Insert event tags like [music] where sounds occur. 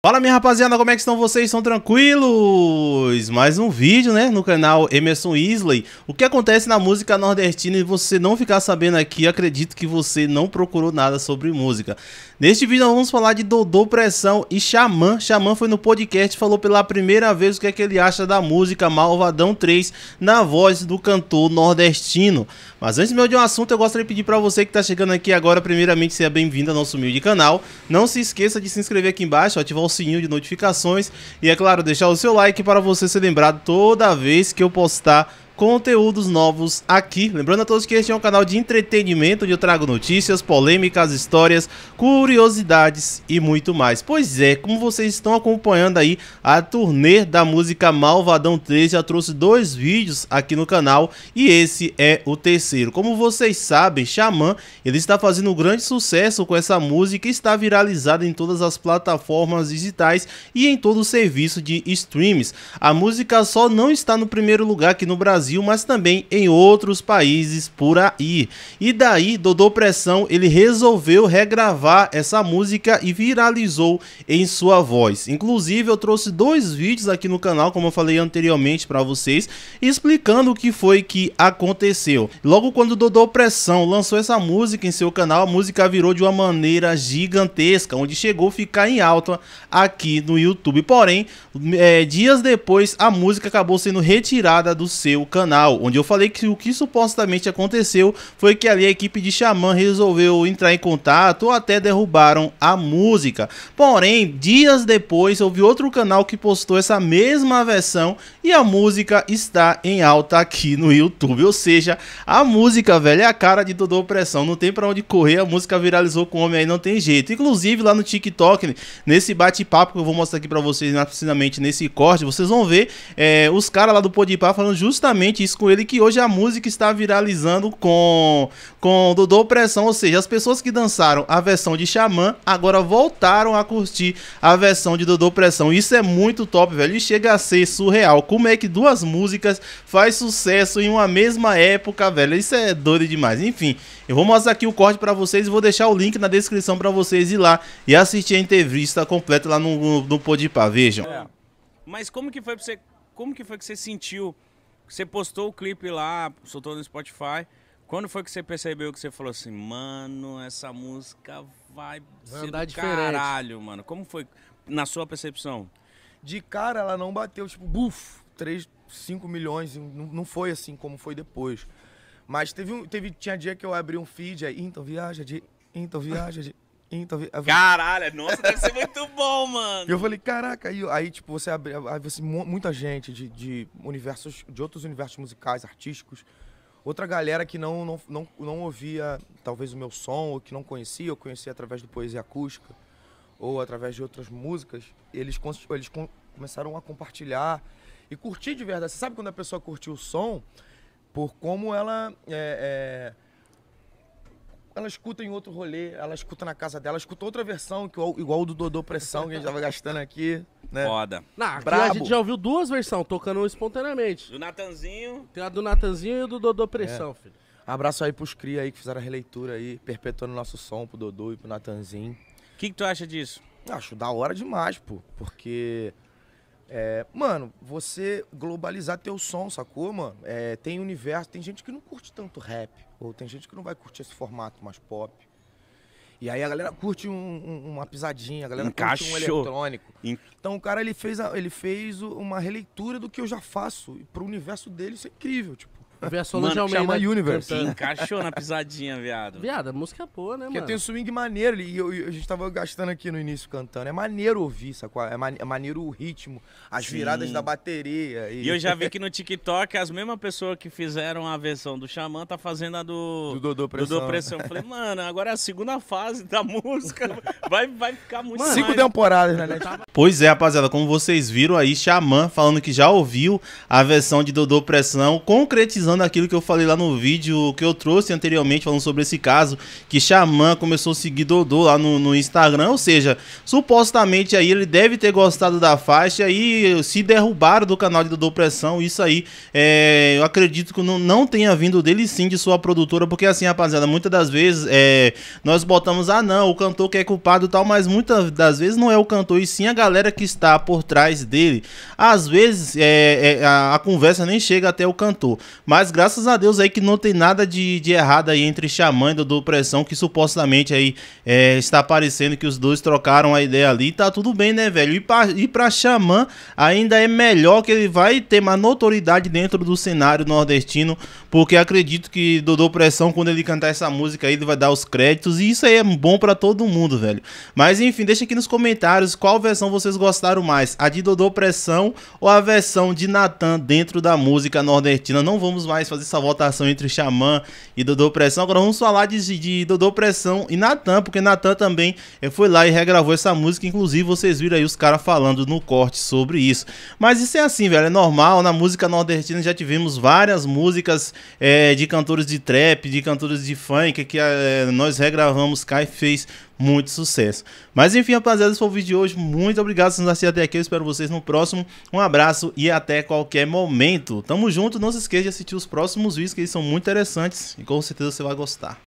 Fala minha rapaziada, como é que estão vocês? Estão tranquilos? Mais um vídeo, né, no canal Emerson Isley. O que acontece na música nordestina e você não ficar sabendo aqui, acredito que você não procurou nada sobre música. Neste vídeo nós vamos falar de Dodô Pressão e Xamã. Xamã foi no podcast e falou pela primeira vez o que é que ele acha da música Malvadão 3 na voz do cantor nordestino. Mas antes meu de um assunto, eu gostaria de pedir para você que está chegando aqui agora, primeiramente, seja bem-vindo ao nosso humilde canal. Não se esqueça de se inscrever aqui embaixo, ativar o o sininho de notificações e, é claro, deixar o seu like para você ser lembrado toda vez que eu postar conteúdos novos aqui. Lembrando a todos que este é um canal de entretenimento, onde eu trago notícias, polêmicas, histórias, curiosidades e muito mais. Pois é, como vocês estão acompanhando aí, a turnê da música Malvadão 13 já trouxe dois vídeos aqui no canal e esse é o terceiro. Como vocês sabem, Xamã, ele está fazendo um grande sucesso com essa música e está viralizada em todas as plataformas digitais e em todo o serviço de streams. A música só não está no primeiro lugar aqui no Brasil, Brasil, mas também em outros países por aí. E daí, Dodô Pressão, ele resolveu regravar essa música e viralizou em sua voz. Inclusive, eu trouxe dois vídeos aqui no canal, como eu falei anteriormente para vocês, explicando o que foi que aconteceu. Logo quando Dodô Pressão lançou essa música em seu canal, a música virou de uma maneira gigantesca, onde chegou a ficar em alta aqui no YouTube. Porém, é, dias depois, a música acabou sendo retirada do seu canal canal, onde eu falei que o que supostamente aconteceu foi que ali a equipe de Xamã resolveu entrar em contato ou até derrubaram a música. Porém, dias depois houve outro canal que postou essa mesma versão e a música está em alta aqui no YouTube. Ou seja, a música, velho, é a cara de Dodô opressão. não tem pra onde correr, a música viralizou com o homem aí, não tem jeito. Inclusive lá no TikTok, nesse bate-papo que eu vou mostrar aqui pra vocês, precisamente nesse corte, vocês vão ver é, os caras lá do Podipá falando justamente justamente isso com ele que hoje a música está viralizando com com Dodô Pressão, ou seja, as pessoas que dançaram a versão de Xamã agora voltaram a curtir a versão de Dodô Pressão. Isso é muito top, velho. E chega a ser surreal. Como é que duas músicas faz sucesso em uma mesma época, velho? Isso é doido demais. Enfim, eu vou mostrar aqui o corte para vocês e vou deixar o link na descrição para vocês ir lá e assistir a entrevista completa lá no no, no Podpah, vejam. É. Mas como que foi você, como que foi que você sentiu você postou o clipe lá, soltou no Spotify. Quando foi que você percebeu que você falou assim, mano, essa música vai, vai ser andar do diferente. caralho, mano? Como foi na sua percepção? De cara, ela não bateu, tipo, buf, 3, 5 milhões. Não, foi assim como foi depois. Mas teve teve, tinha dia que eu abri um feed aí, então viaja de, então viaja de. Então, eu... Caralho, nossa, deve ser muito bom, mano. Eu falei, caraca, aí, aí tipo, você abre. Aí você, muita gente de, de universos, de outros universos musicais, artísticos. Outra galera que não, não, não, não ouvia talvez o meu som, ou que não conhecia, ou conhecia através do poesia acústica, ou através de outras músicas, eles, eles com, começaram a compartilhar e curtir de verdade. Você sabe quando a pessoa curtiu o som por como ela. É, é, ela escuta em outro rolê, ela escuta na casa dela, ela escuta outra versão, que igual o do Dodô Pressão, que a gente tava gastando aqui, né? Foda. Não, a gente já ouviu duas versões, tocando espontaneamente. Do Natanzinho. Tem a do Natanzinho e do Dodô Pressão, é. filho. Abraço aí pros cria aí que fizeram a releitura aí, perpetuando o nosso som pro Dodô e pro Natanzinho. O que, que tu acha disso? Acho da hora demais, pô, porque é, mano, você globalizar teu som, sacou, mano? É, tem universo, tem gente que não curte tanto rap, ou tem gente que não vai curtir esse formato mais pop. E aí a galera curte um, um, uma pisadinha, a galera Encaixou. curte um eletrônico. Então o cara ele fez, a, ele fez uma releitura do que eu já faço. E pro universo dele isso é incrível, tipo. Ver a Solange mano, Almeida. Chama Universe. Cantando. Encaixou na pisadinha, viado. Viado, a música é boa, né, Porque mano? Porque tem um swing maneiro e eu, eu, a gente tava gastando aqui no início cantando. É maneiro ouvir, sacou? É, man, é maneiro o ritmo, as Sim. viradas da bateria. E... e... eu já vi que no TikTok as mesmas pessoas que fizeram a versão do Xamã tá fazendo a do. Do Dodô Pressão. Eu Dodô Pressão. Falei, mano, agora é a segunda fase da [laughs] música. Vai, vai ficar muito mano, Cinco temporadas, né? né? Pois é, rapaziada, como vocês viram aí, Xamã falando que já ouviu a versão de Dodô Pressão concretizando enfatizando aquilo que eu falei lá no vídeo que eu trouxe anteriormente, falando sobre esse caso, que Xamã começou a seguir Dodô lá no, no Instagram, ou seja, supostamente aí ele deve ter gostado da faixa e se derrubaram do canal de Dodô Pressão, isso aí, é, eu acredito que não, não tenha vindo dele sim, de sua produtora, porque assim, rapaziada, muitas das vezes é, nós botamos, ah não, o cantor que é culpado e tal, mas muitas das vezes não é o cantor, e sim a galera que está por trás dele. Às vezes é, é, a, a, conversa nem chega até o cantor, mas mas graças a Deus aí que não tem nada de, de errado aí entre Xamã e Dudu Pressão, que supostamente aí é, está aparecendo que os dois trocaram a ideia ali. Tá tudo bem, né, velho? E pra, e pra Xamã ainda é melhor que ele vai ter uma notoriedade dentro do cenário nordestino, porque acredito que Dudu Pressão, quando ele cantar essa música aí, ele vai dar os créditos. E isso aí é bom para todo mundo, velho. Mas enfim, deixa aqui nos comentários qual versão vocês gostaram mais, a de Dodô Pressão ou a versão de Natan dentro da música nordestina. Não vamos mais fazer essa votação entre Xamã e Dodô Pressão. Agora vamos falar de, de Dodô Pressão e Natan, porque Natan também eh, foi lá e regravou essa música. Inclusive, vocês viram aí os caras falando no corte sobre isso. Mas isso é assim, velho, é normal. Na música nordestina já tivemos várias músicas é, de cantores de trap, de cantores de funk, que é, nós regravamos cá e fez muito sucesso. Mas enfim, rapaziada, esse foi o vídeo de hoje. Muito obrigado por nos assistir até aqui. Eu espero vocês no próximo. Um abraço e até qualquer momento. Tamo junto, não se esqueça de assistir os próximos vídeos, que eles são muito interessantes e com certeza você vai gostar.